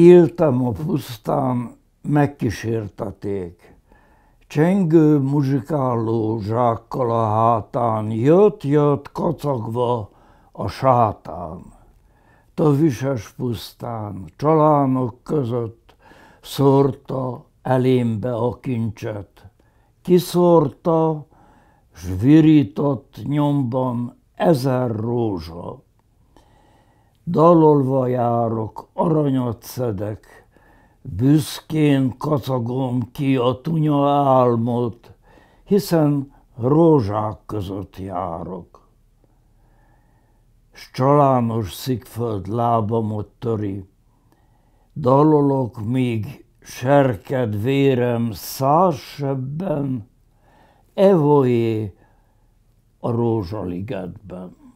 Éltem a pusztán, megkísértették. Csengő muzsikáló zsákkal a hátán, jött-jött kacagva a sátán. Tövises pusztán, csalánok között szórta elémbe a kincset. Kiszórta, s virított nyomban ezer rózsat dalolva járok, aranyat szedek, büszkén kacagom ki a tunya álmot, hiszen rózsák között járok. S csalános szikföld lábamot töri, dalolok, míg serked vérem szársebben, evoé a rózsaligetben.